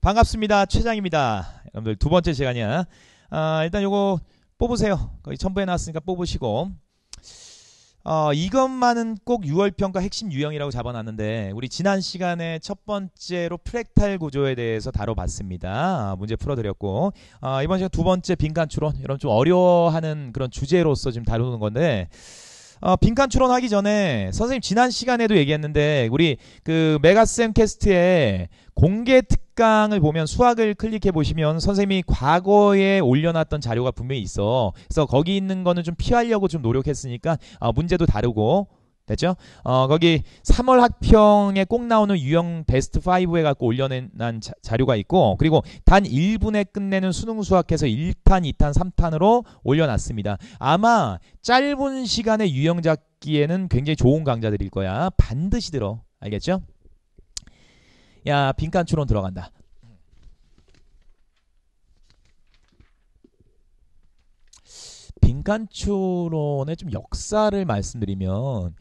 반갑습니다. 최장입니다. 여러분들 두 번째 시간이야. 아, 일단 요거 뽑으세요. 거의 첨부해 놨으니까 뽑으시고. 어, 이것만은 꼭 6월평가 핵심 유형이라고 잡아놨는데 우리 지난 시간에 첫 번째로 프랙탈 구조에 대해서 다뤄봤습니다. 아, 문제 풀어드렸고 어, 이번 시간 두 번째 빈칸 추론 이런 좀 어려워하는 그런 주제로서 지금 다루는 건데 어, 빈칸 추론하기 전에 선생님 지난 시간에도 얘기했는데 우리 그 메가쌤 캐스트에 공개 특강을 보면 수학을 클릭해 보시면 선생님이 과거에 올려놨던 자료가 분명히 있어. 그래서 거기 있는 거는 좀 피하려고 좀 노력했으니까 어, 문제도 다르고 됐죠? 어, 거기 3월 학평에 꼭 나오는 유형 베스트 5에 갖고 올려낸 자, 료가 있고 그리고 단 1분에 끝내는 수능 수학해서 1탄, 2탄, 3탄으로 올려놨습니다. 아마 짧은 시간에 유형 잡기에는 굉장히 좋은 강좌들일 거야. 반드시 들어. 알겠죠? 야, 빈칸 추론 들어간다. 잠깐 추론의 좀 역사를 말씀드리면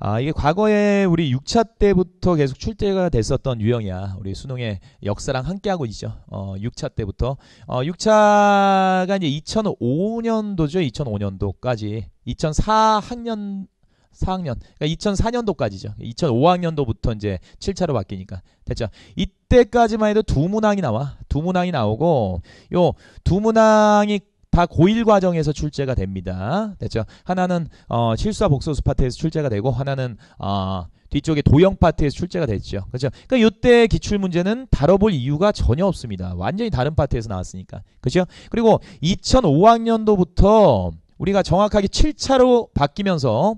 아, 이게 과거에 우리 6차 때부터 계속 출제가 됐었던 유형이야. 우리 수능의 역사랑 함께하고 있죠. 어, 6차 때부터. 어, 6차가 이제 2005년도죠. 2005년도까지. 2004학년, 4학년. 그러니까 2004년도까지죠. 2005학년도부터 이제 7차로 바뀌니까. 됐죠. 이때까지만 해도 두 문항이 나와. 두 문항이 나오고, 요 두 문항이 다 고1 과정에서 출제가 됩니다. 됐죠? 하나는 어, 실수와 복소수 파트에서 출제가 되고 하나는 어, 뒤쪽에 도형 파트에서 출제가 됐죠. 그렇죠? 그러니까 이때 기출 문제는 다뤄볼 이유가 전혀 없습니다. 완전히 다른 파트에서 나왔으니까. 그렇죠? 그리고 2005학년도부터 우리가 정확하게 7차로 바뀌면서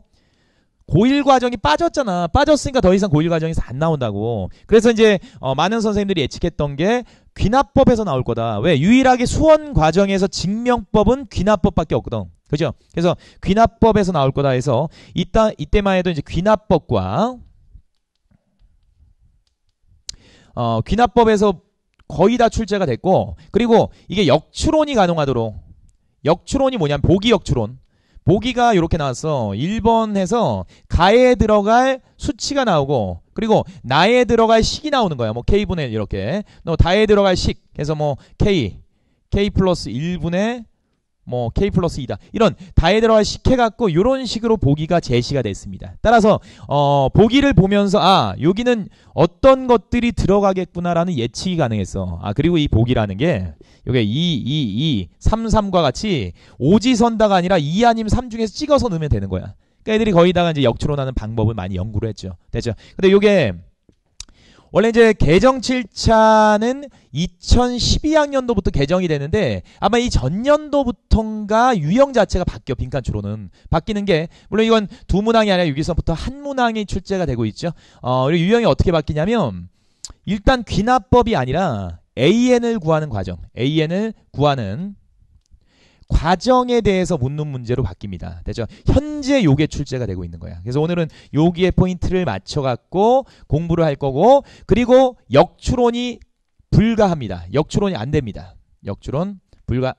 고1 과정이 빠졌잖아. 빠졌으니까 더 이상 고1 과정에서 안 나온다고. 그래서 이제 어, 많은 선생님들이 예측했던 게 귀납법에서 나올 거다. 왜? 유일하게 수원 과정에서 증명법은 귀납법밖에 없거든. 그죠? 그래서 귀납법에서 나올 거다 해서 이따 이때만 해도 이제 귀납법과 어, 귀납법에서 거의 다 출제가 됐고 그리고 이게 역추론이 가능하도록 역추론이 뭐냐면 보기 역추론 보기가 이렇게 나왔어. 1번에서 가에 들어갈 수치가 나오고 그리고 나에 들어갈 식이 나오는 거야. 뭐 k분의 1 이렇게. 너 다에 들어갈 식. 그래서 뭐 k k 플러스 1분의 뭐 k 플러스 2다 이런 다에드라와 식해갖고 이런 식으로 보기가 제시가 됐습니다. 따라서 어, 보기를 보면서 아 여기는 어떤 것들이 들어가겠구나라는 예측이 가능했어. 아 그리고 이 보기라는 게 이게 2, 2, 2, 3, 3과 같이 오지선다가 아니라 2 아니면 3 중에서 찍어서 넣으면 되는 거야. 그러니까 애들이 거의 다 이제 역추론하는 방법을 많이 연구를 했죠. 됐죠. 근데 이게 원래 이제 개정 7차는 2012학년도부터 개정이 되는데 아마 이 전년도부터인가 유형 자체가 바뀌어 빈칸주로는 바뀌는 게 물론 이건 두 문항이 아니라 유기선부터 한 문항이 출제가 되고 있죠. 어, 그리고 유형이 어떻게 바뀌냐면 일단 귀납법이 아니라 AN을 구하는 과정, AN을 구하는 과정에 대해서 묻는 문제로 바뀝니다. 되죠? 현재 요게 출제가 되고 있는 거야. 그래서 오늘은 요기에 포인트를 맞춰갖고 공부를 할 거고 그리고 역추론이 불가합니다. 역추론이 안 됩니다. 역추론 불가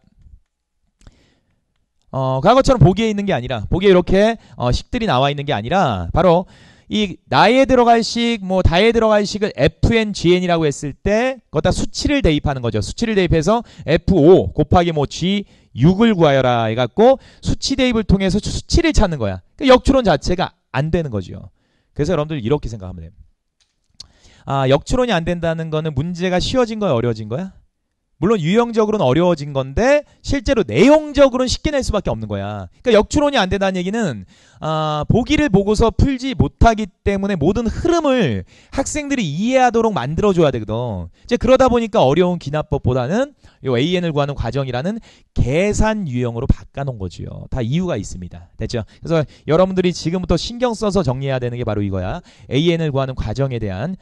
어, 과거처럼 보기에 있는 게 아니라 보기에 이렇게 어, 식들이 나와 있는 게 아니라 바로 이 나에 들어갈 식, 뭐 다에 들어갈 식을 fn, gn이라고 했을 때 거기다 수치를 대입하는 거죠. 수치를 대입해서 f o 곱하기 뭐 g 6을 구하여라 해갖고 수치 대입을 통해서 수치를 찾는 거야. 그 그러니까 역추론 자체가 안 되는 거지요. 그래서 여러분들 이렇게 생각하면 돼요. 아, 역추론이 안 된다는 거는 문제가 쉬워진 거야, 어려워진 거야? 물론 유형적으로는 어려워진 건데 실제로 내용적으로는 쉽게 낼 수밖에 없는 거야. 그러니까 역추론이 안 된다는 얘기는 아, 보기를 보고서 풀지 못하기 때문에 모든 흐름을 학생들이 이해하도록 만들어줘야 되거든. 이제 그러다 보니까 어려운 기납법보다는 요 AN을 구하는 과정이라는 계산 유형으로 바꿔놓은 거지요. 다 이유가 있습니다. 됐죠? 그래서 여러분들이 지금부터 신경 써서 정리해야 되는 게 바로 이거야. AN을 구하는 과정에 대한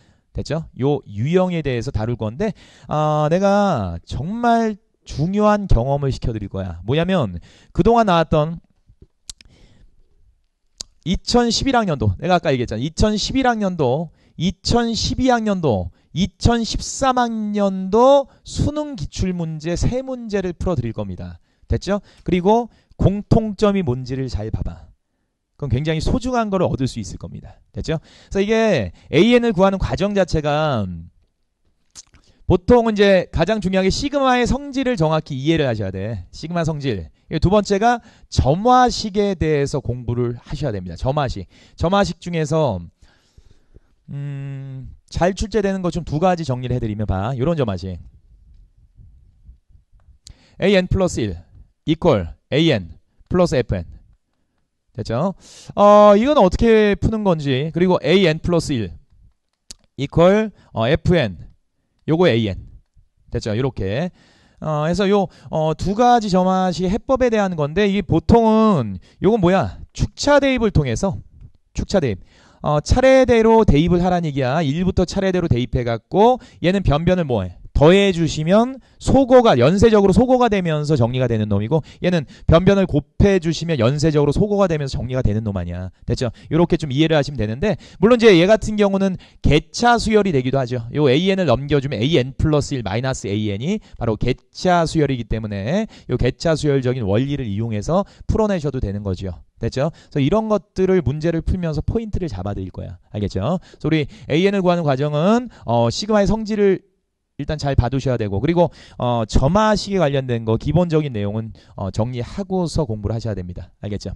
됐죠? 요 유형에 대해서 다룰 건데 아, 내가 정말 중요한 경험을 시켜드릴 거야. 뭐냐면 그동안 나왔던 2011학년도 내가 아까 얘기했잖아. 2011학년도 2012학년도 2013학년도 수능 기출문제 세문제를 풀어드릴 겁니다. 됐죠? 그리고 공통점이 뭔지를 잘 봐봐. 그럼 굉장히 소중한 걸 얻을 수 있을 겁니다. 됐죠? 그래서 이게 AN을 구하는 과정 자체가 보통 은 이제 가장 중요한 게 시그마의 성질을 정확히 이해를 하셔야 돼. 시그마 성질. 두 번째가 점화식에 대해서 공부를 하셔야 됩니다. 점화식. 점화식 중에서 음, 잘 출제되는 것좀두 가지 정리를 해드리면 봐. 이런 점화식. an 플러스 1 이퀄 an 플러스 fn 됐죠? 어, 이건 어떻게 푸는 건지 그리고 an 플러스 1 equal 어, fn 요거 an 됐죠? 이렇게 어, 해서 요, 어, 두 가지 점화식 해법에 대한 건데, 이게 보통은, 요건 뭐야? 축차 대입을 통해서, 축차 대입. 어, 차례대로 대입을 하라는 얘기야. 1부터 차례대로 대입해갖고, 얘는 변변을 뭐해? 더해 주시면 소거가 연쇄적으로 소거가 되면서 정리가 되는 놈이고 얘는 변변을 곱해 주시면 연쇄적으로 소거가 되면서 정리가 되는 놈 아니야. 됐죠? 이렇게 좀 이해를 하시면 되는데 물론 이제 얘 같은 경우는 개차 수열이 되기도 하죠. 요 an을 넘겨 주면 an 플러스 1 마이너스 an이 바로 개차 수열이기 때문에 요 개차 수열적인 원리를 이용해서 풀어내셔도 되는 거죠 됐죠? 그래서 이런 것들을 문제를 풀면서 포인트를 잡아드릴 거야. 알겠죠? 그래서 우리 AN을 구하는 과정은 어, 시그마의 성질을 일단 잘 봐두셔야 되고 그리고 어, 점화식에 관련된 거 기본적인 내용은 어, 정리하고서 공부를 하셔야 됩니다. 알겠죠?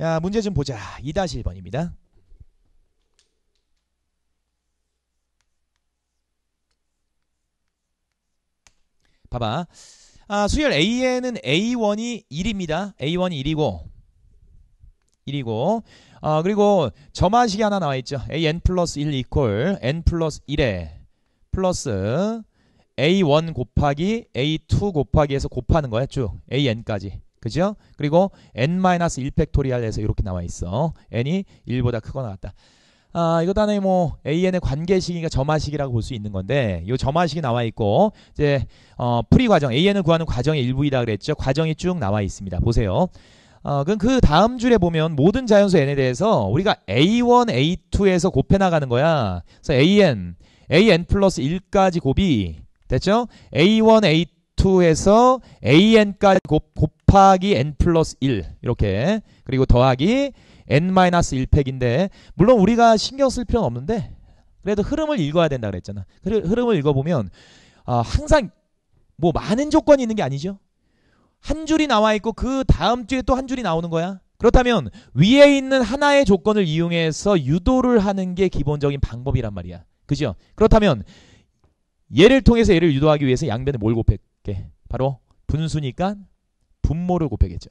야 문제 좀 보자. 2-1번입니다. 봐봐. 아, 수열 A에는 A1이 1입니다. A1이 1이고 1이고 어, 아, 그리고 점화식이 하나 나와있죠. an 플러스 1 이퀄 n 플러스 1에 플러스 a1 곱하기 a2 곱하기 해서 곱하는 거야 쭉 an까지 그죠? 그리고 n-1 팩토리얼에서 이렇게 나와있어. n이 1보다 크거나 같다. 아, 이것 안에 뭐 AN의 관계식이니까 점화식이라고 볼 수 있는 건데 이 점화식이 나와 있고 이제 어, 프리 과정 AN을 구하는 과정의 일부이다 그랬죠. 과정이 쭉 나와 있습니다. 보세요. 어, 그럼 그 다음 줄에 보면 모든 자연수 n에 대해서 우리가 a1, a2에서 곱해 나가는 거야. 그래서 an, an 플러스 1까지 곱이 됐죠? a1, a2에서 an까지 곱, 곱하기 n 플러스 1 이렇게 그리고 더하기 n 마이너스 1팩인데 물론 우리가 신경 쓸 필요는 없는데 그래도 흐름을 읽어야 된다 그랬잖아. 흐름을 읽어보면 어, 항상 뭐 많은 조건이 있는 게 아니죠. 한 줄이 나와 있고 그 다음 주에 또 한 줄이 나오는 거야. 그렇다면 위에 있는 하나의 조건을 이용해서 유도를 하는 게 기본적인 방법이란 말이야. 그죠? 그렇다면 얘를 통해서 얘를 유도하기 위해서 양변에 뭘 곱했게? 바로 분수니까 분모를 곱해겠죠.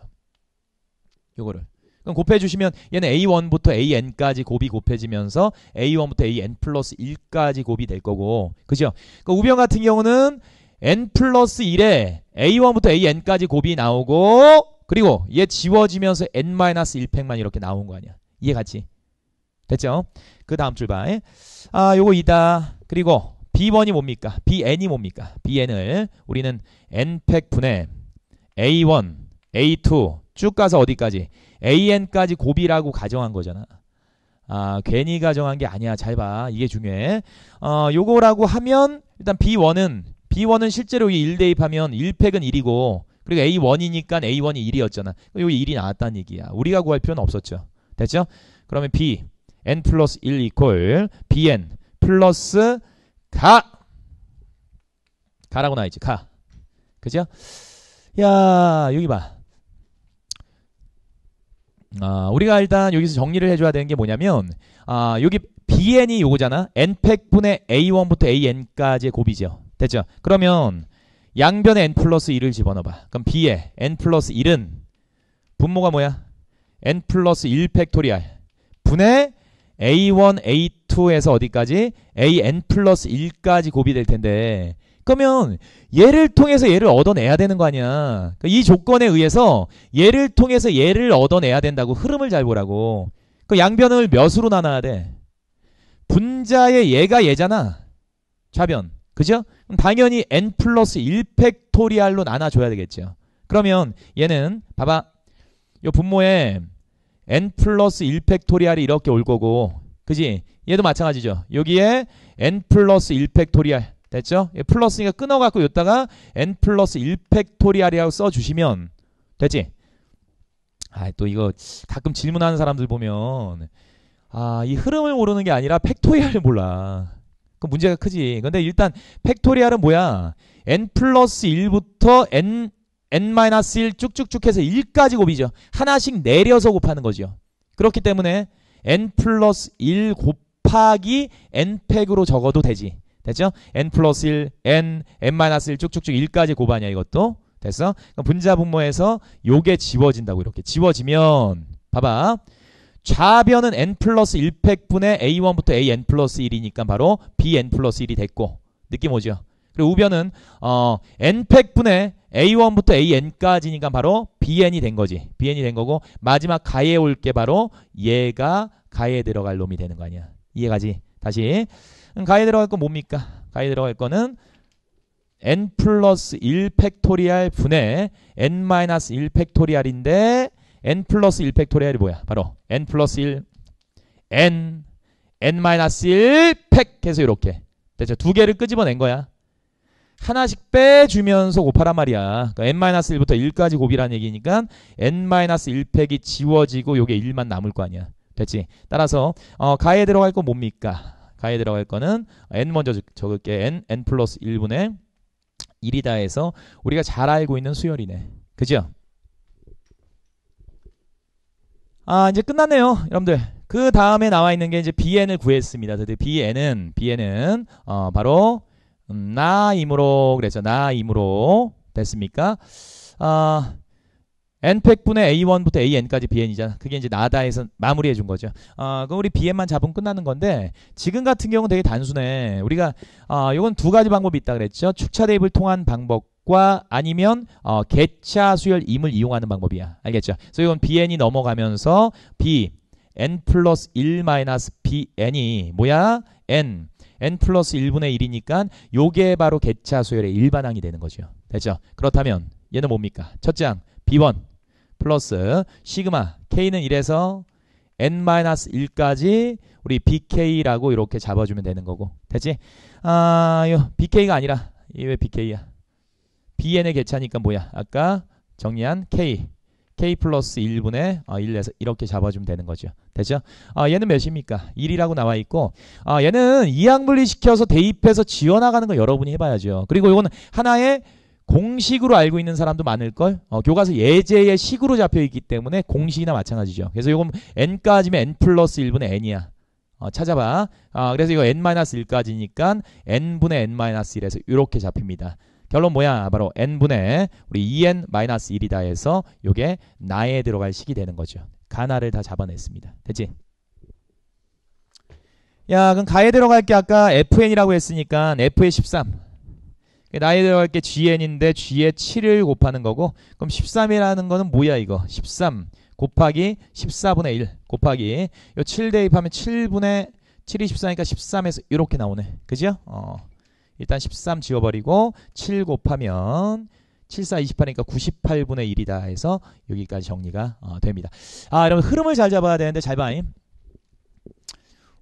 요거를. 그럼 곱해주시면 얘는 A1부터 AN까지 곱이 곱해지면서 A1부터 AN 플러스 1까지 곱이 될 거고 그죠? 그우병 그러니까 같은 경우는 n 플러스 1에 a1부터 an까지 곱이 나오고 그리고 얘 지워지면서 n 마이너스 1팩만 이렇게 나온 거 아니야. 이해 같이. 됐죠? 그 다음 출발 아, 요거 이다. 그리고 b1이 뭡니까? bn이 뭡니까? bn을 우리는 n팩 분의 a1, a2 쭉 가서 어디까지? an까지 곱이라고 가정한 거잖아. 아, 괜히 가정한 게 아니야. 잘 봐. 이게 중요해. 어, 요거라고 하면 일단 b1은 B1은 실제로 이1 대입하면 1팩은 1이고 그리고 A1이니까 A1이 1이었잖아. 여기 1이 나왔다는 얘기야. 우리가 구할 필요는 없었죠. 됐죠? 그러면 B n 플러스 1 이퀄 bn 플러스 가 가라고 나와있지 가 그죠? 야 여기 봐 아, 우리가 일단 여기서 정리를 해줘야 되는 게 뭐냐면 아 여기 bn이 요거잖아 n팩분의 a1부터 an까지의 곱이죠 됐죠? 그러면 양변에 n 플러스 1을 집어넣어봐. 그럼 b에 n 플러스 1은 분모가 뭐야? n 플러스 1 팩토리알 분의 a1, a2에서 어디까지? an 플러스 1까지 곱이될 텐데 그러면 얘를 통해서 얘를 얻어내야 되는 거 아니야. 그러니까 이 조건에 의해서 얘를 통해서 얘를 얻어내야 된다고 흐름을 잘 보라고. 그 양변을 몇으로 나눠야 돼? 분자의 얘가 얘잖아. 좌변. 그죠? 당연히 n 플러스 1팩토리알로 나눠줘야 되겠죠. 그러면 얘는 봐봐. 요 분모에 n 플러스 1팩토리알이 이렇게 올 거고 그지? 얘도 마찬가지죠. 여기에 n 플러스 1팩토리알 됐죠? 플러스니까 끊어갖고 여기다가 n 플러스 1팩토리알이라고 써주시면 됐지? 아또 이거 가끔 질문하는 사람들 보면 아이 흐름을 모르는 게 아니라 팩토리알을 몰라 그 문제가 크지. 근데 일단 팩토리알은 뭐야? n 플러스 1부터 n n 마이너스 1 쭉쭉쭉 해서 1까지 곱이죠. 하나씩 내려서 곱하는 거죠. 그렇기 때문에 n 플러스 1 곱하기 n팩으로 적어도 되지. 됐죠? n 플러스 1, n, n 마이너스 1 쭉쭉쭉 1까지 곱하냐 이것도. 됐어? 분자 분모에서 요게 지워진다고 이렇게 지워지면 봐봐. 좌변은 n 플러스 1팩분의 a1부터 an 플러스 1이니까 바로 bn 플러스 1이 됐고 느낌 오죠? 그리고 우변은 어, n팩분의 a1부터 an까지니까 바로 bn이 된 거지. bn이 된 거고 마지막 가에 올 게 바로 얘가 가에 들어갈 놈이 되는 거 아니야. 이해가지? 다시 음, 가에 들어갈 건 뭡니까? 가에 들어갈 거는 n 플러스 1 팩토리알 분의 n 마이너스 1 팩토리알인데 n 플러스 1 팩토리얼이 뭐야? 바로 n 플러스 1 n n 마이너스 1팩 해서 이렇게 대체 두 개를 끄집어낸 거야. 하나씩 빼주면서 곱하란 말이야. 그러니까 n-1부터 1까지 곱이라는 얘기니까 n-1팩이 지워지고 요게 1만 남을 거 아니야. 됐지? 따라서 어, 가에 들어갈 건 뭡니까? 가에 들어갈 거는 n 먼저 적을게. n, n 플러스 1분의 1이다 해서 우리가 잘 알고 있는 수열이네. 그죠? 아 이제 끝났네요 여러분들 그 다음에 나와 있는 게 이제 bn을 구했습니다 근데 bn은 bn은 어 바로 음, 나이므로 그랬죠 나이므로 됐습니까 아 n팩분의 a1부터 an까지 bn이잖아 그게 이제 나다에서 마무리해 준 거죠 아 그럼 우리 bn만 잡으면 끝나는 건데 지금 같은 경우는 되게 단순해 우리가 아이건두 가지 방법이 있다 그랬죠 축차 대입을 통한 방법 과 아니면 어, 개차 수열 임을 이용하는 방법이야. 알겠죠? 그래서 이건 bn이 넘어가면서 b n 플러스 1 마이너스 bn이 뭐야? n n 플러스 1분의 1이니까 요게 바로 개차 수열의 일반항이 되는 거죠. 되죠? 그렇다면 얘는 뭡니까? 첫장 b1 플러스 시그마 k는 1에서 n-1까지 우리 bk라고 이렇게 잡아주면 되는 거고 됐지? 아, 요 bk가 아니라 이왜 게 bk야? bn의 개차니까 뭐야? 아까 정리한 k. k 플러스 1분의 1에서 아, 이렇게 잡아주면 되는 거죠. 되죠? 아, 얘는 몇입니까? 1이라고 나와 있고 아, 얘는 이항분리시켜서 대입해서 지어나가는 거 여러분이 해봐야죠. 그리고 이거는 하나의 공식으로 알고 있는 사람도 많을걸? 어, 교과서 예제의 식으로 잡혀있기 때문에 공식이나 마찬가지죠. 그래서 이건 n까지면 n 플러스 1분의 n이야. 어, 찾아봐. 아, 그래서 이거 n-1까지니까 n분의 n-1에서 이렇게 잡힙니다. 결론 뭐야? 바로 n분의 우리 e n 1이다 해서 요게 나에 들어갈 식이 되는 거죠. 가나를 다 잡아냈습니다. 됐지? 야 그럼 가에 들어갈 게 아까 fn이라고 했으니까 f의 13 그러니까 나에 들어갈 게 gn인데 g 에 7을 곱하는 거고 그럼 13이라는 거는 뭐야 이거 13 곱하기 14분의 1 곱하기 요 7 대입하면 7분의 7이 14니까 13에서 이렇게 나오네 그죠? 어. 일단 13 지워버리고 7 곱하면 74, 28이니까 98분의 1이다 해서 여기까지 정리가 어, 됩니다. 아, 여러분 흐름을 잘 잡아야 되는데 잘 봐임.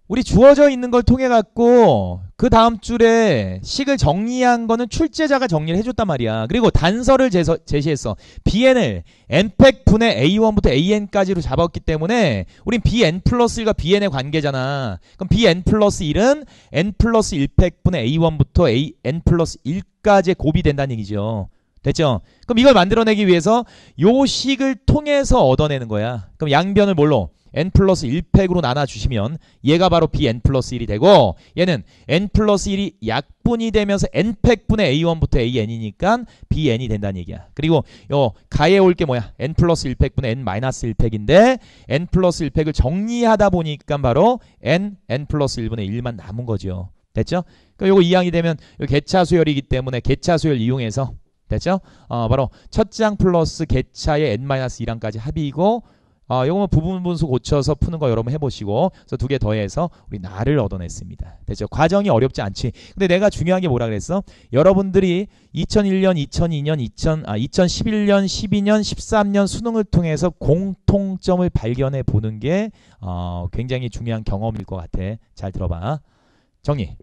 우리 주어져 있는 걸 통해 갖고 그 다음 줄에 식을 정리한 거는 출제자가 정리를 해줬단 말이야. 그리고 단서를 제서, 제시했어. bn을 n팩 분의 a1부터 an까지로 잡았기 때문에 우린 bn 플러스 1과 bn의 관계잖아. 그럼 bn 플러스 1은 n 플러스 1팩 분의 a1부터 a, n 플러스 1까지의 곱이 된다는 얘기죠. 됐죠? 그럼 이걸 만들어내기 위해서 요 식을 통해서 얻어내는 거야. 그럼 양변을 뭘로? n 플러스 1팩으로 나눠주시면 얘가 바로 bn 플러스 1이 되고 얘는 n 플러스 1이 약분이 되면서 n팩분의 a1부터 an이니까 bn이 된다는 얘기야. 그리고 요 가에 올 게 뭐야? n 플러스 1팩분의 n 마이너스 1팩인데 n 플러스 1팩을 정리하다 보니까 바로 n, n 플러스 1분의 1만 남은 거죠. 됐죠? 그럼 요거 이항이 되면 개차 수열이기 때문에 개차 수열 이용해서 됐죠? 어, 바로 첫 장 플러스 개차의 n-2랑까지 합이고 아, 이거는 부분 분수 고쳐서 푸는 거 여러분 해보시고 그래서 두 개 더해서 우리 나를 얻어냈습니다. 됐죠? 과정이 어렵지 않지. 근데 내가 중요한 게 뭐라 그랬어? 여러분들이 2001년, 2002년, 2000, 아, 2011년, 12년, 13년 수능을 통해서 공통점을 발견해 보는 게 어, 굉장히 중요한 경험일 것 같아. 잘 들어봐. 정리.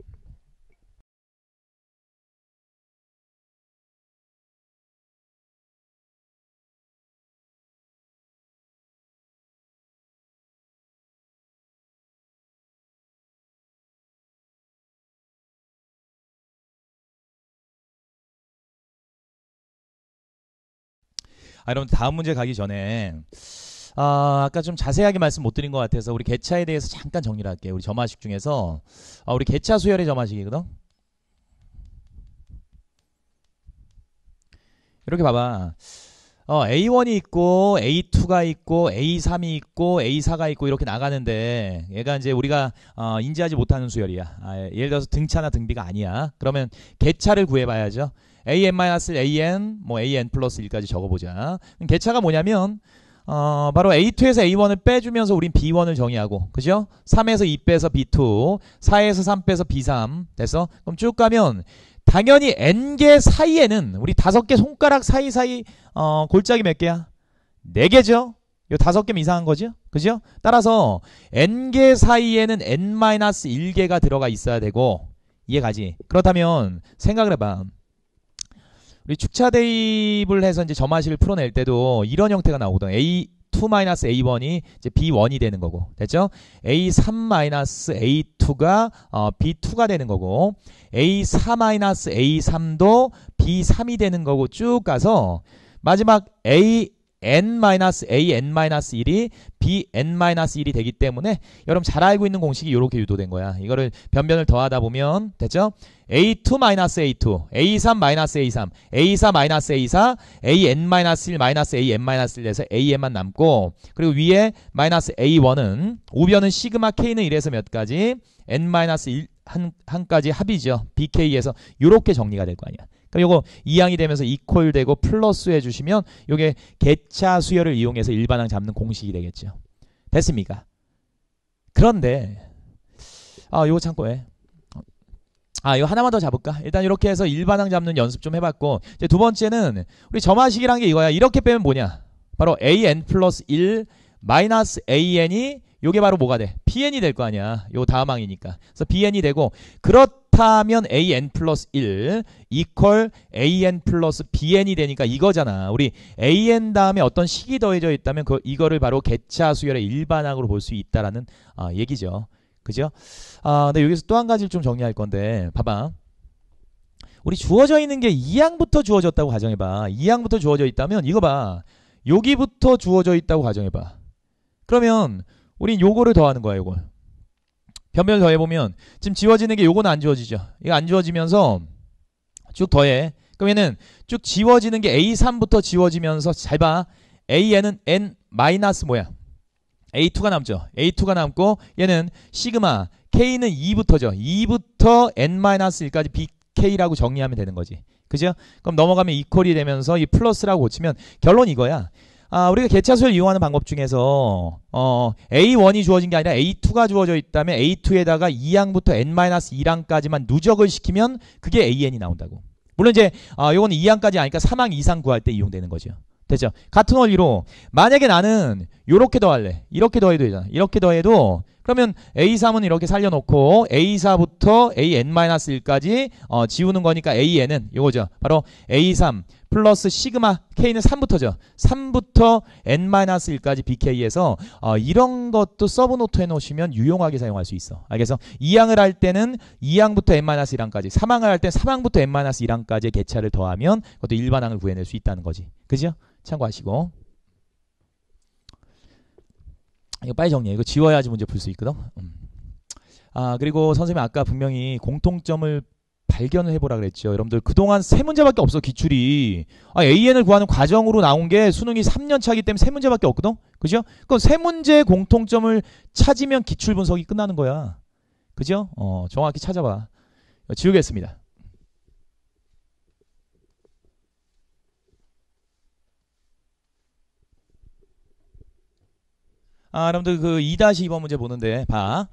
아, 여러분 다음 문제 가기 전에 아, 아까 좀 자세하게 말씀 못 드린 것 같아서 우리 개차에 대해서 잠깐 정리를 할게요. 우리 점화식 중에서 아, 우리 개차 수열의 점화식이거든. 이렇게 봐봐. 어, A1이 있고 A2가 있고 A3이 있고 A4가 있고 이렇게 나가는데 얘가 이제 우리가 어, 인지하지 못하는 수열이야. 아, 예, 예를 들어서 등차나 등비가 아니야. 그러면 개차를 구해봐야죠. an-an, 뭐 an 플러스 1까지 적어보자. 개차가 뭐냐면 어, 바로 A2에서 A1을 빼주면서 우린 B1을 정의하고, 그죠? 3에서 2 빼서 B2, 4에서 3 빼서 B3 됐어? 그럼 쭉 가면, 당연히 N개 사이에는, 우리 다섯 개 손가락 사이사이, 어, 골짜기 몇 개야? 네 개죠? 요 다섯 개면 이상한 거죠? 그죠? 따라서, N개 사이에는 N-1개가 들어가 있어야 되고, 이해가지? 그렇다면, 생각을 해봐. 우리 축차 대입을 해서 이제 점화식을 풀어낼 때도 이런 형태가 나오거든. A 2-A1이 이제 B1이 되는 거고. 됐죠? A3-A2가 어, B2가 되는 거고. A4-A3도 B3이 되는 거고 쭉 가서 마지막 A n-an-1이 bn-1이 되기 때문에 여러분 잘 알고 있는 공식이 이렇게 유도된 거야. 이거를 변변을 더하다 보면 됐죠? a2-a2, a3-a3, a4-a4, an-1, an-1 해서 an만 남고 그리고 위에 마이너스 -a1은 우변은 시그마 k는 1에서 몇가지 n-1 한, 한까지 합이죠. bk에서 이렇게 정리가 될 거 아니야. 그럼 요거 이항이 되면서 이퀄 되고 플러스 해주시면 요게 개차 수열을 이용해서 일반항 잡는 공식이 되겠죠. 됐습니까? 그런데 아 요거 참고해. 아 이거 하나만 더 잡을까? 일단 이렇게 해서 일반항 잡는 연습 좀 해봤고 이제 두 번째는 우리 점화식이란 게 이거야. 이렇게 빼면 뭐냐? 바로 an 플러스 1 마이너스 an이 요게 바로 뭐가 돼? bn이 될 거 아니야. 요 다음 항이니까. 그래서 bn이 되고 그렇 같으면 an 플러스 1 이퀄 an 플러스 bn이 되니까 이거잖아. 우리 an 다음에 어떤 식이 더해져 있다면 그 이거를 바로 개차 수열의 일반항으로 볼 수 있다라는 아, 얘기죠. 그죠? 아, 근데 여기서 또 한 가지를 좀 정리할 건데 봐봐. 우리 주어져 있는 게2항부터 주어졌다고 가정해봐. 2항부터 주어져 있다면 이거 봐. 여기부터 주어져 있다고 가정해봐. 그러면 우린 요거를 더하는 거야, 요걸. 변별 더해보면 지금 지워지는 게 요거는 안 지워지죠. 이거 안 지워지면서 쭉 더해. 그럼 얘는 쭉 지워지는 게 A3부터 지워지면서 잘 봐. a 에는 N 마이너스 뭐야? A2가 남죠. A2가 남고 얘는 시그마 K는 2부터죠. 2부터 N-1까지 BK라고 정리하면 되는 거지. 그죠? 그럼 넘어가면 이퀄이 되면서 이 플러스라고 고치면 결론 이거야. 이 아, 우리가 개차수를 이용하는 방법 중에서 어, A1이 주어진 게 아니라 A2가 주어져 있다면 A2에다가 2항부터 N-2항까지만 누적을 시키면 그게 AN이 나온다고. 물론 이제 어, 아, 요거 2항까지 아니까 3항 이상 구할 때 이용되는 거죠. 됐죠? 같은 원리로 만약에 나는 이렇게 더할래. 이렇게 더해도 되잖아. 이렇게 더해도 그러면 A3은 이렇게 살려놓고 A4부터 AN-1까지 어, 지우는 거니까 AN은 이거죠. 바로 A3 플러스 시그마 K는 3부터죠. 3부터 N-1까지 BK에서 어, 이런 것도 서브노트 해놓으시면 유용하게 사용할 수 있어. 알겠어? 아, 2항을 할 때는 2항부터 N-1까지 항 3항을 할때 3항부터 N-1까지의 항 개차를 더하면 그것도 일반항을 구해낼 수 있다는 거지. 그죠? 참고하시고 이거 빨리 정리해. 이거 지워야지 문제 풀 수 있거든. 음. 아 그리고 선생님 아까 분명히 공통점을 발견을 해보라 그랬죠. 여러분들 그동안 세 문제밖에 없어 기출이. 아, AN을 구하는 과정으로 나온 게 수능이 3년 차기 이 때문에 세 문제밖에 없거든. 그죠? 그럼 세 문제의 공통점을 찾으면 기출 분석이 끝나는 거야. 그죠? 어, 정확히 찾아봐. 지우겠습니다. 아, 여러분들 그 2-2번 문제 보는데 봐.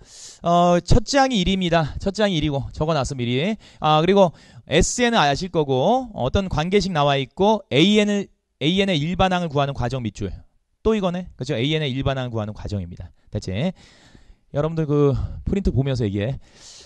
어, 첫 장이 1입니다. 첫 장이 1이고 적어놨음 1이. 아, 그리고 SN은 아실 거고 어떤 관계식 나와 있고 AN을 AN의 일반항을 구하는 과정 밑줄. 또 이거네. 그렇죠? AN의 일반항을 구하는 과정입니다. 대체 여러분들 그 프린트 보면서 얘기해.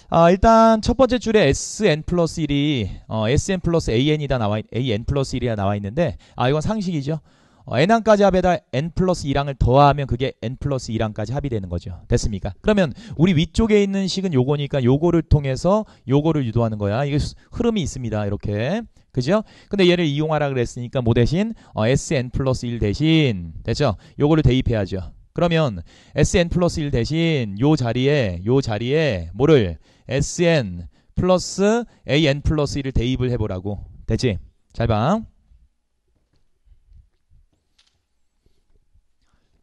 아, 일단 첫 번째 줄에 SN 플러스 1이 어, SN 플러스 AN이다 나와 AN 플러스 1이야 나와 있는데 아, 이건 상식이죠. 어, n항까지 합에다 n 플러스 2랑을 더하면 그게 n 플러스 2랑까지 합이 되는 거죠. 됐습니까? 그러면 우리 위쪽에 있는 식은 요거니까 요거를 통해서 요거를 유도하는 거야. 이게 흐름이 있습니다. 이렇게. 그죠? 근데 얘를 이용하라 그랬으니까 뭐 대신 어, sn 플러스 1 대신 됐죠? 요거를 대입해야죠. 그러면 sn 플러스 1 대신 요 자리에 요 자리에 뭐를 sn 플러스 an 플러스 1을 대입을 해보라고. 됐지? 잘 봐.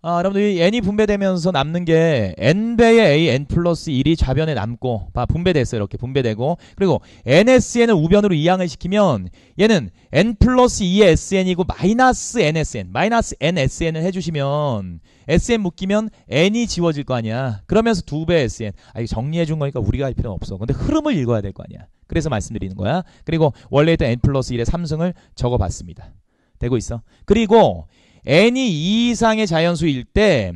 아, 여러분들 이 n이 분배되면서 남는 게 n배의 a, n 플러스 1이 좌변에 남고 봐, 분배됐어요. 이렇게 분배되고 그리고 nsn을 우변으로 이항을 시키면 얘는 n 플러스 2의 sn이고 마이너스 nsn, 마이너스 nsn을 해주시면 sn 묶이면 n이 지워질 거 아니야. 그러면서 두배 sn. 아, 이거 정리해 준 거니까 우리가 할 필요는 없어. 근데 흐름을 읽어야 될 거 아니야. 그래서 말씀드리는 거야. 그리고 원래 있던 n 플러스 1의 삼성을 적어봤습니다. 되고 있어. 그리고 n이 2 이상의 자연수일 때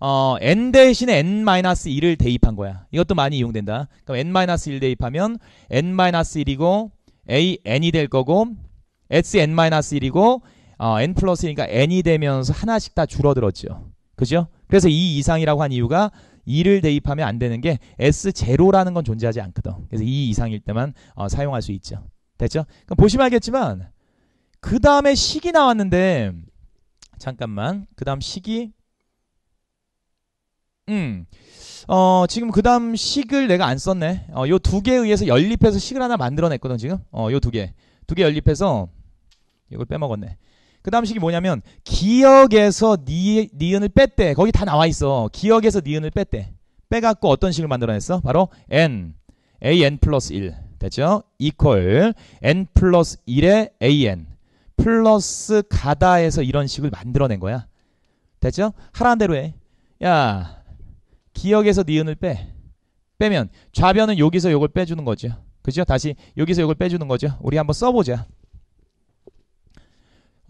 어, n 대신에 n-1을 대입한 거야. 이것도 많이 이용된다. 그럼 n-1 대입하면 n-1이고 a n이 될 거고 s n-1이고 어, n 플러스니까 n이 되면서 하나씩 다 줄어들었죠. 그죠? 그래서 2 이상이라고 한 이유가 2를 대입하면 안 되는 게 S0라는 건 존재하지 않거든. 그래서 2 이상일 때만 어, 사용할 수 있죠. 됐죠? 그럼 보시면 알겠지만 그 다음에 식이 나왔는데 잠깐만. 그 다음 식이 음. 어, 지금 그 다음 식을 내가 안 썼네. 어, 요 두 개에 의해서 연립해서 식을 하나 만들어냈거든, 지금. 어, 요 두 개. 두 개 연립해서 이걸 빼먹었네. 그 다음 식이 뭐냐면, 기억에서 니, 니은을 뺐대. 거기 다 나와 있어. 기억에서 니은을 뺐대. 빼갖고 어떤 식을 만들어냈어? 바로 n. an 플러스 1. 됐죠? equal n 플러스 1의 an. 플러스 가다에서 이런 식을 만들어낸 거야. 됐죠? 하라는 대로 해. 야, 기억에서 니은을 네 빼. 빼면 좌변은 여기서 이걸 빼주는 거죠. 그죠? 다시 여기서 이걸 빼주는 거죠. 우리 한번 써보자.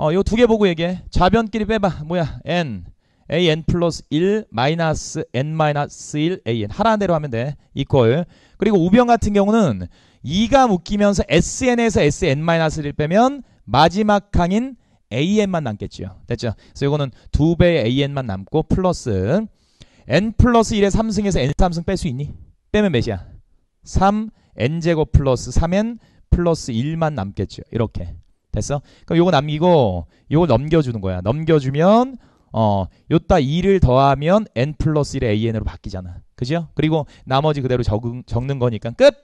어, 요 두 개 보고 얘기해. 좌변끼리 빼봐. 뭐야? n. an 플러스 1 마이너스 n 마이너스 1 an 하라는 대로 하면 돼. 이퀄. 그리고 우변 같은 경우는 2가 묶이면서 sn에서 sn 마이너스 1 빼면 마지막 항인 AN만 남겠죠 됐죠? 그래서 이거는 2 배의 AN만 남고 플러스 N 플러스 1의 3승에서 N 3승 뺄 수 있니? 빼면 몇이야? 3 N제곱 플러스 3N 플러스 1만 남겠죠. 이렇게. 됐어? 그럼 이거 남기고 이거 넘겨주는 거야. 넘겨주면 어, 요따 2를 더하면 n 플러스 1의 an으로 바뀌잖아. 그죠? 그리고 나머지 그대로 적은, 적는 거니까 끝!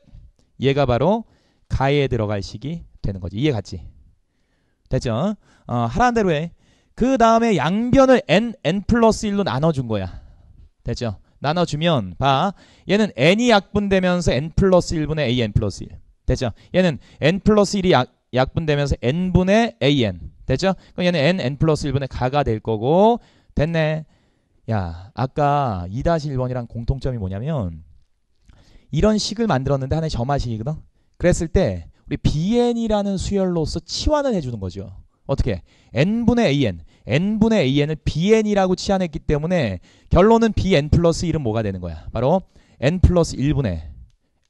얘가 바로 가에 들어갈 식이 되는 거지. 이해 갔지? 됐죠? 어, 하라는 대로 해. 그 다음에 양변을 n, n 플러스 1로 나눠준 거야. 됐죠? 나눠주면 봐. 얘는 n이 약분되면서 n 플러스 1분의 an 플러스 1. 됐죠? 얘는 n 플러스 1이 약, 약분되면서 n분의 an. 됐죠? 그럼 얘는 n, n 플러스 1분의 가가 될 거고 됐네. 야, 아까 2-1번이랑 공통점이 뭐냐면 이런 식을 만들었는데 하나의 점화식이거든. 그랬을 때 우리 bn이라는 수열로서 치환을 해주는 거죠. 어떻게? n분의 an, n분의 an을 bn이라고 치환했기 때문에 결론은 bn 플러스 1은 뭐가 되는 거야? 바로 n 플러스 1분의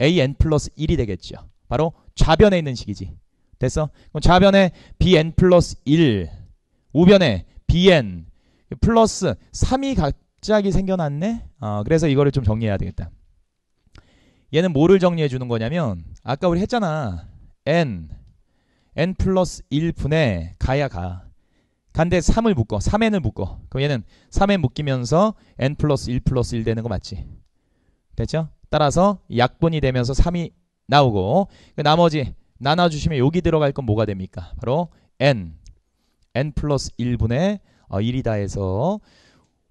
an 플러스 1이 되겠죠. 바로 좌변에 있는 식이지. 됐어? 그럼 좌변에 bn 플러스 1, 우변에 bn 플러스 3이 갑자기 생겨났네? 어, 그래서 이거를 좀 정리해야 되겠다. 얘는 뭐를 정리해 주는 거냐면 아까 우리 했잖아. n n 플러스 1분의 가야 가 간데 3을 묶어 3n을 묶어 그럼 얘는 3n 묶이면서 n 플러스 1 플러스 1 되는 거 맞지 됐죠? 따라서 약분이 되면서 3이 나오고 그 나머지 나눠주시면 여기 들어갈 건 뭐가 됩니까? 바로 n n 플러스 1분의 어, 1이다 해서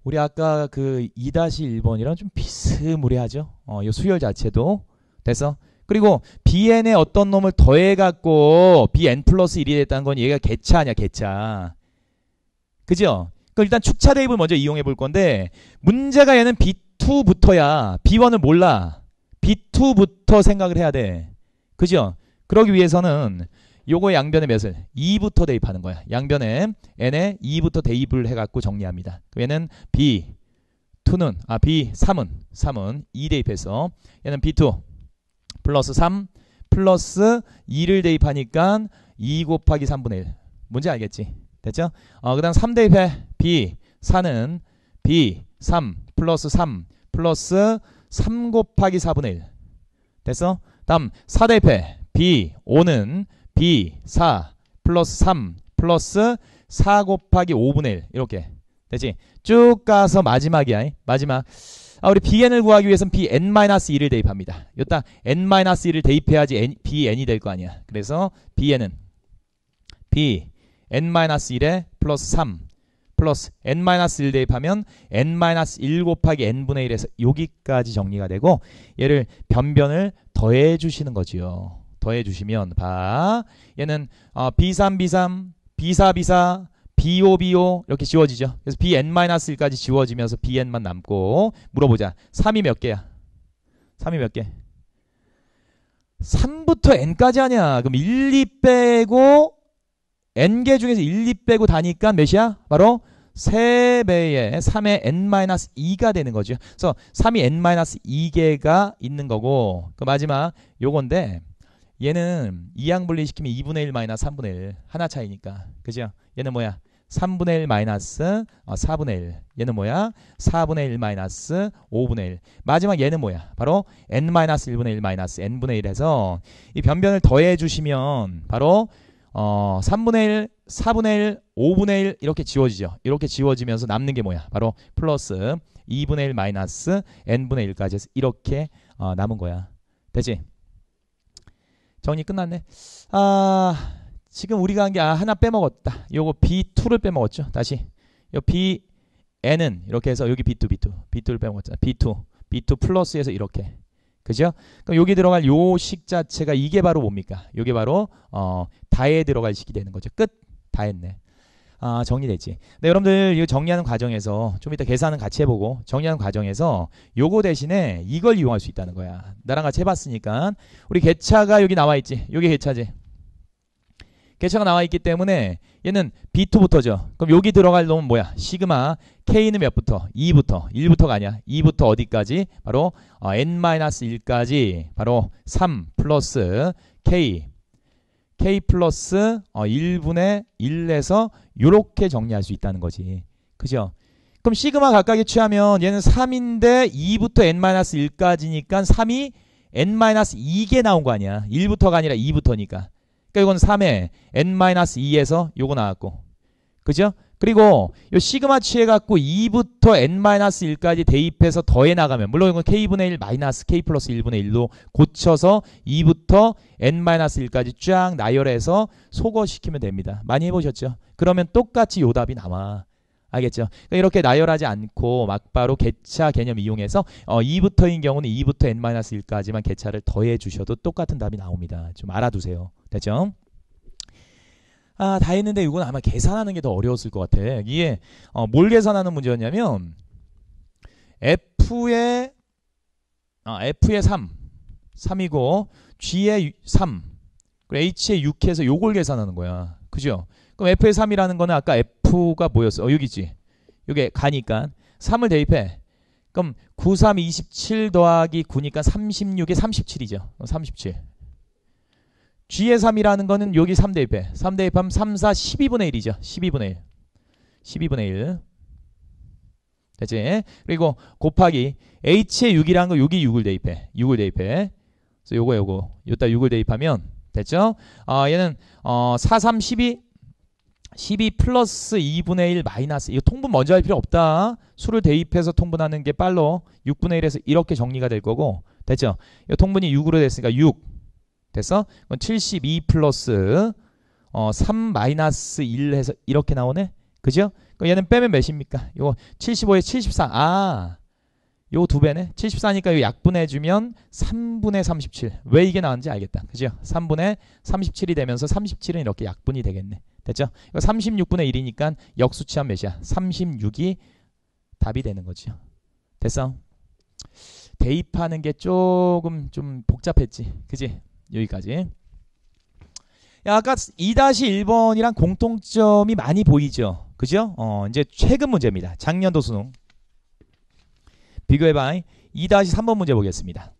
우리 아까 그 2-1번이랑 좀 비스무리하죠 어, 이 수열 자체도 됐어? 그리고 bn에 어떤 놈을 더해갖고 bn 플러스 1이 됐다는 건 얘가 개차 아니야 개차 그죠? 그 일단 축차 대입을 먼저 이용해 볼 건데 문제가 얘는 b2부터야 b1을 몰라 b2부터 생각을 해야 돼 그죠? 그러기 위해서는 요거 양변의 몇을 2부터 대입하는 거야 양변에 n에 2부터 대입을 해갖고 정리합니다 얘는 b 2는 아 b 3은 3은 2 e 대입해서 얘는 b2 플러스 3 플러스 2를 대입하니까 2 곱하기 3분의 1 뭔지 알겠지? 됐죠? 어, 그 다음 3 대입해 B 4는 B 3 플러스 3 플러스 3 곱하기 4분의 1 됐어? 다음 4 대입해 B 5는 B 4 플러스 3 플러스 4 곱하기 5분의 1 이렇게 됐지? 쭉 가서 마지막이야 마지막 아, 우리 bn을 구하기 위해선 bn-1을 대입합니다. 요따 n-1을 대입해야지 n, bn이 될 거 아니야. 그래서 bn은 b n-1에 플러스 3 플러스 n-1 대입하면 n-1 곱하기 n분의 1에서 여기까지 정리가 되고 얘를 변변을 더해 주시는 거지요. 더해 주시면 봐. 얘는 어, b3 b3 b4 b4 BOBO 이렇게 지워지죠. 그래서 BN-1까지 지워지면서 BN만 남고 물어보자. 3이 몇 개야? 3이 몇 개? 3부터 N까지 하냐? 그럼 1, 2 빼고 N개 중에서 1, 2 빼고 다니까 몇이야? 바로 3배의 3의 N-2가 되는 거죠. 그래서 3이 N-2개가 있는 거고 그 마지막 요건데 얘는 2항 분리시키면 2분의 1 마이너스 3분의 1 하나 차이니까 그죠? 얘는 뭐야? 3분의 1 마이너스 어, 4분의 1 얘는 뭐야? 4분의 1 마이너스 5분의 1 마지막 얘는 뭐야? 바로 n 마이너스 1분의 1 마이너스 n분의 1 해서 이 변변을 더해 주시면 바로 어, 3분의 1, 4분의 1, 5분의 1 이렇게 지워지죠. 이렇게 지워지면서 남는 게 뭐야? 바로 플러스 2분의 1 마이너스 n분의 1까지 해서 이렇게 어, 남은 거야. 되지? 정리 끝났네. 아, 지금 우리가 한게 아, 하나 빼먹었다. 요거 B2를 빼먹었죠. 다시. 요 BN은 이렇게 해서 여기 B2, B2. B2를 빼먹었잖아. B2. B2 플러스에서 이렇게. 그죠? 그럼 여기 들어갈 요 식 자체가 이게 바로 뭡니까? 이게 바로 어, 다에 들어갈 식이 되는 거죠. 끝. 다 했네. 아, 정리되지. 네, 여러분들 이거 정리하는 과정에서 좀 이따 계산은 같이 해보고 정리하는 과정에서 요거 대신에 이걸 이용할 수 있다는 거야. 나랑 같이 해봤으니까 우리 개차가 여기 나와 있지. 여기 개차지. 개차가 나와 있기 때문에 얘는 B2부터죠. 그럼 여기 들어갈 놈은 뭐야? 시그마 K는 몇부터? 2부터. 1부터가 아니야. 2부터 어디까지? 바로 어, N-1까지 바로 3 플러스 K k 플러스 어, 1분의 1에서 이렇게 정리할 수 있다는 거지. 그죠? 그럼 시그마 각각에 취하면 얘는 3인데 2부터 n-1까지니까 3이 n-2개 나온 거 아니야. 1부터가 아니라 2부터니까. 그러니까 이건 3에 n-2에서 요거 나왔고. 그죠? 그리고 이시그마취해 갖고 2부터 n-1까지 대입해서 더해 나가면 물론 이건 k분의 1 마이너스 k 플러스 1분의 1로 고쳐서 2부터 n-1까지 쫙 나열해서 소거시키면 됩니다. 많이 해보셨죠? 그러면 똑같이 요 답이 남아. 알겠죠? 그러니까 이렇게 나열하지 않고 막바로 개차 개념 이용해서 어, 2부터인 경우는 2부터 n-1까지만 개차를 더해 주셔도 똑같은 답이 나옵니다. 좀 알아두세요. 됐죠? 아, 다 했는데 이건 아마 계산하는 게 더 어려웠을 것 같아. 이게 어, 뭘 계산하는 문제였냐면 F의 아, F의 3, 3이고 G의 3, 그리고 H의 6해서 요걸 계산하는 거야. 그죠? 그럼 F의 3이라는 거는 아까 F가 뭐였어? 어, 여기지. 이게 가니까 3을 대입해. 그럼 9, 3, 27 더하기 9니까 36에 37이죠. 37. G의 3이라는 거는 여기 3대 입해 3대 입하면 3, 4, 12분의 1이죠. 12분의 1. 12분의 1. 됐지? 그리고 곱하기 H의 6이라는 거 여기 6을 대입해. 6을 대입해. 그래서 요거 요거. 요따 6을 대입하면 됐죠? 어, 얘는 어, 4, 3, 12 12 플러스 2분의 1 마이너스 이거 통분 먼저 할 필요 없다 수를 대입해서 통분하는 게 빨로 6분의 1에서 이렇게 정리가 될 거고 됐죠 이 통분이 6으로 됐으니까 6 됐어? 그럼 72 플러스 어, 3 마이너스 1 해서 이렇게 나오네? 그죠? 그럼 얘는 빼면 몇입니까? 아, 요 75에 74. 아, 요 두 배네? 74니까 요 약분해주면 3분의 37. 왜 이게 나왔는지 알겠다. 그죠? 3분의 37이 되면서 37은 이렇게 약분이 되겠네. 됐죠? 이거 36분의 1이니까 역수치한 몇이야? 36이 답이 되는 거죠. 됐어? 대입하는 게 조금 좀 복잡했지. 그지? 여기까지. 야, 아까 2-1번이랑 공통점이 많이 보이죠. 그죠? 어, 이제 최근 문제입니다. 작년도 수능. 비교해봐. 2-3번 문제 보겠습니다.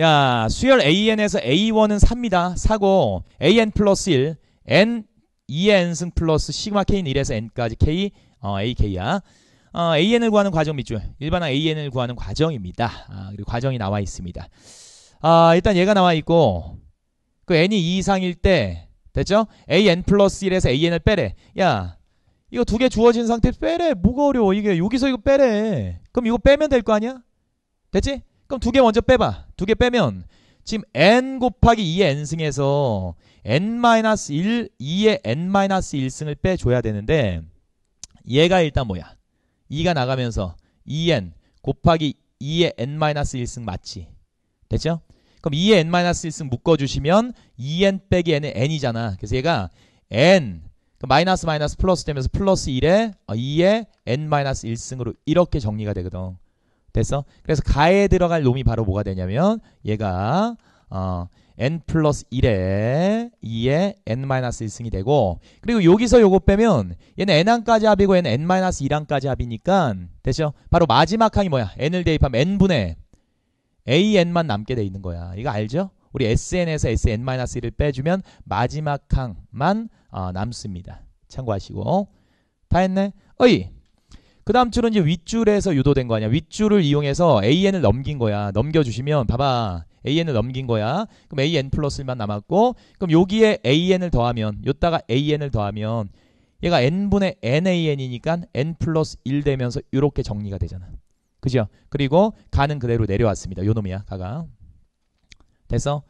야, 수열 AN에서 A1은 3입니다. 4고 AN 플러스 1, N 2의 N승 플러스 시그마 K는 1에서 N까지 K, 어, AK야. 어, AN을 구하는 과정 밑줄. 일반화 AN을 구하는 과정입니다. 아, 그리고 과정이 나와 있습니다. 아, 일단 얘가 나와 있고 그 n이 2 이상일 때 됐죠? an 플러스 1에서 an을 빼래. 야, 이거 두 개 주어진 상태 빼래. 뭐가 어려워 이게. 여기서 이거 빼래. 그럼 이거 빼면 될 거 아니야? 됐지? 그럼 두 개 먼저 빼봐. 두 개 빼면 지금 n 곱하기 2의 n승에서 n-1, 2의 n-1승을 빼줘야 되는데 얘가 일단 뭐야? 2가 나가면서 2n 곱하기 2의 n-1승 맞지? 됐죠? 그럼 2에 n-1 묶어주시면 2n 빼기 n은 n이잖아. 그래서 얘가 n 마이너스 마이너스 플러스 되면서 플러스 1에 2에 어, n-1승으로 이렇게 정리가 되거든. 됐어? 그래서 가에 들어갈 놈이 바로 뭐가 되냐면 얘가 어, n 플러스 1에 2에 n-1승이 되고 그리고 여기서 요거 빼면 얘는 n1까지 합이고 얘는 n-1항까지 합이니까 되죠? 바로 마지막 항이 뭐야? n을 대입하면 n분의 an만 남게 돼 있는 거야. 이거 알죠? 우리 sn에서 sn-1을 빼주면 마지막 항만 어, 남습니다. 참고하시고 다 했네? 어이! 그 다음 줄은 이제 윗줄에서 유도된 거 아니야. 윗줄을 이용해서 an을 넘긴 거야. 넘겨주시면 봐봐. an을 넘긴 거야. 그럼 an 플러스 1만 남았고 그럼 여기에 an을 더하면 요따가 an을 더하면 얘가 n분의 nan이니까 n 플러스 1 되면서 이렇게 정리가 되잖아. 그죠? 그리고 가는 그대로 내려왔습니다. 요 놈이야, 가가. 됐어?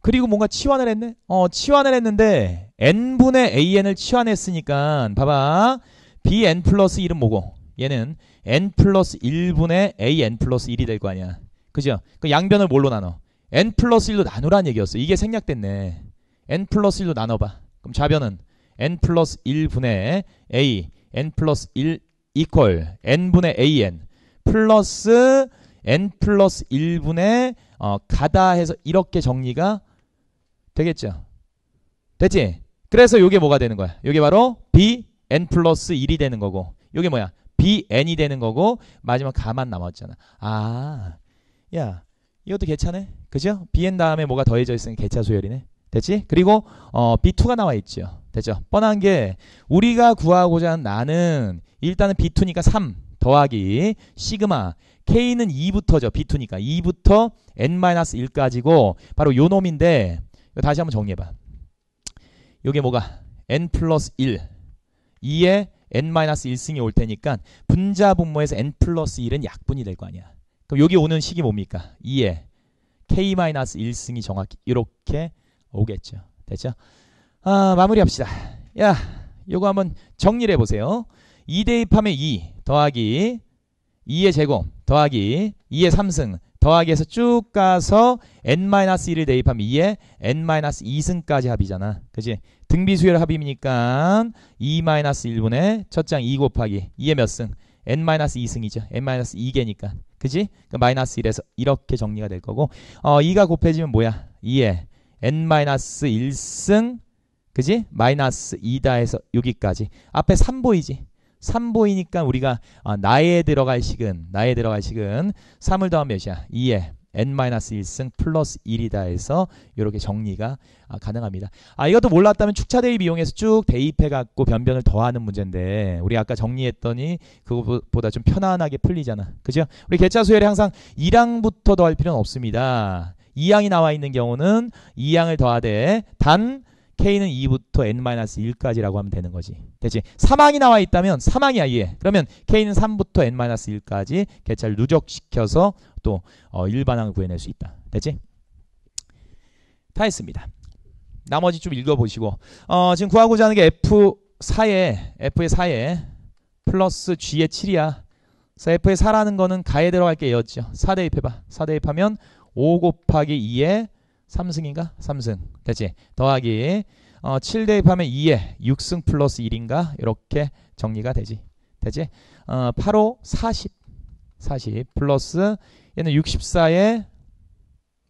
그리고 뭔가 치환을 했네? 어, 치환을 했는데 n분의 an을 치환했으니까 봐봐. bn 플러스 1은 뭐고? 얘는 n 플러스 1분의 an 플러스 1이 될 거 아니야. 그죠? 그 양변을 뭘로 나눠? n 플러스 1로 나누라는 얘기였어. 이게 생략됐네. n 플러스 1로 나눠봐. 그럼 좌변은 n 플러스 1분의 a, n 플러스 1 이퀄 n분의 an 플러스 n 플러스 1분의 어, 가다 해서 이렇게 정리가 되겠죠. 됐지? 그래서 이게 뭐가 되는 거야? 이게 바로 bn 플러스 1이 되는 거고 이게 뭐야? bn이 되는 거고 마지막 가만 남았잖아. 아, 야 이것도 개차네. 그죠? bn 다음에 뭐가 더해져 있으니 개차 소열이네. 됐지? 그리고 어, b2가 나와 있죠. 됐죠? 뻔한 게 우리가 구하고자 하는 나는 일단은 b2니까 3 더하기 시그마 K는 2부터죠. B2니까 2부터 N-1까지고 바로 요 놈인데 다시 한번 정리해봐. 요게 뭐가 N 플러스 1 2에 N-1승이 올 테니까 분자 분모에서 N 플러스 1은 약분이 될 거 아니야. 그럼 여기 오는 식이 뭡니까? 2에 K-1승이 정확히 이렇게 오겠죠. 됐죠? 아, 마무리합시다. 야, 요거 한번 정리를 해보세요. 2대 2 하면 2, 더하기 2의 제곱 더하기 2의 3승 더하기 해서 쭉 가서 n-1을 대입하면 2의 n-2승까지 합이잖아. 그지 등비수열 합이니까 2-1분의 첫장2 곱하기 2의 몇 승? n-2승이죠. n-2개니까. 그지? 그 마이너스 1에서 이렇게 정리가 될 거고 어 2가 곱해지면 뭐야? 2의 n-1승 그지? 마이너스 2다 해서 여기까지. 앞에 3 보이지? 3보이니까 우리가 아, 나에 들어갈 식은 나에 들어갈 식은 3을 더한 몇이야? 2에 n-1승 플러스 1이다 해서 이렇게 정리가 아, 가능합니다. 아 이것도 몰랐다면 축차 대입 이용해서 쭉 대입해 갖고 변변을 더하는 문제인데 우리 아까 정리했더니 그것보다좀 편안하게 풀리잖아. 그죠? 우리 개차수열이 항상 2항부터 더할 필요는 없습니다. 2항이 나와 있는 경우는 2항을 더하되 단 k는 2부터 n-1까지라고 하면 되는 거지. 대체 사망이 나와 있다면 사망이야 얘. 그러면 k는 3부터 n-1까지 개차를 누적시켜서 또 어, 일반항을 구해낼 수 있다. 대체다 했습니다. 나머지 좀 읽어보시고 어, 지금 구하고자 하는 게 f4에 f의 4에 플러스 g의 7이야. 그래서 f의 4라는 거는 가에 들어갈 게 얘였죠. 4대입해봐. 4대입하면 5 곱하기 2에 3승인가? 3승. 됐지? 더하기 어, 7 대입하면 2에 6승 플러스 1인가? 이렇게 정리가 되지. 되지? 어, 8호 40. 40 플러스 얘는 64에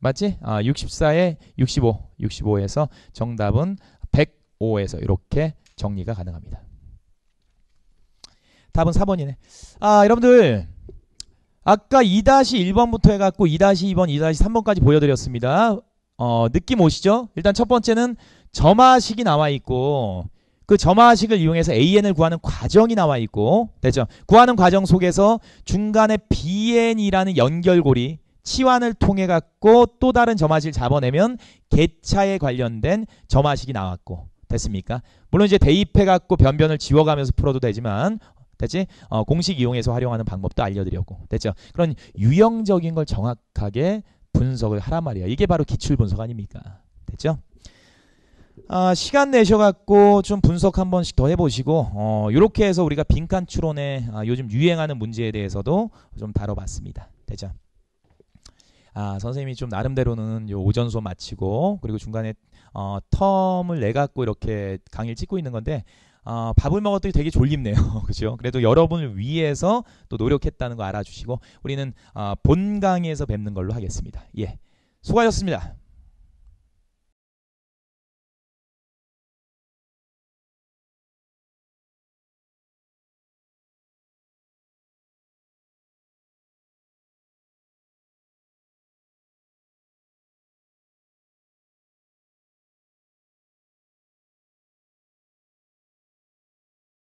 맞지? 아, 64에 65. 65에서 정답은 105에서 이렇게 정리가 가능합니다. 답은 4번이네. 아, 여러분들 아까 2-1번부터 해갖고 2-2번, 2-3번까지 보여드렸습니다. 어, 느낌 오시죠? 일단 첫 번째는 점화식이 나와 있고 그 점화식을 이용해서 AN을 구하는 과정이 나와 있고 됐죠? 구하는 과정 속에서 중간에 BN이라는 연결고리 치환을 통해 갖고 또 다른 점화식을 잡아내면 개차에 관련된 점화식이 나왔고 됐습니까? 물론 이제 대입해 갖고 변변을 지워가면서 풀어도 되지만 됐지? 어, 공식 이용해서 활용하는 방법도 알려드렸고 됐죠? 그런 유형적인 걸 정확하게 분석을 하란 말이야. 이게 바로 기출 분석 아닙니까? 됐죠? 아, 시간 내셔갖고 좀 분석 한 번씩 더 해보시고 이렇게 어, 해서 우리가 빈칸 추론에 아, 요즘 유행하는 문제에 대해서도 좀 다뤄봤습니다. 되죠 아, 선생님이 좀 나름대로는 요 오전 수업 마치고 그리고 중간에 어, 텀을 내 갖고 이렇게 강의를 찍고 있는 건데 어, 밥을 먹었더니 되게 졸립네요. 그죠? 그래도 여러분을 위해서 또 노력했다는 거 알아주시고 우리는 어, 본강에서 뵙는 걸로 하겠습니다. 예. 수고하셨습니다.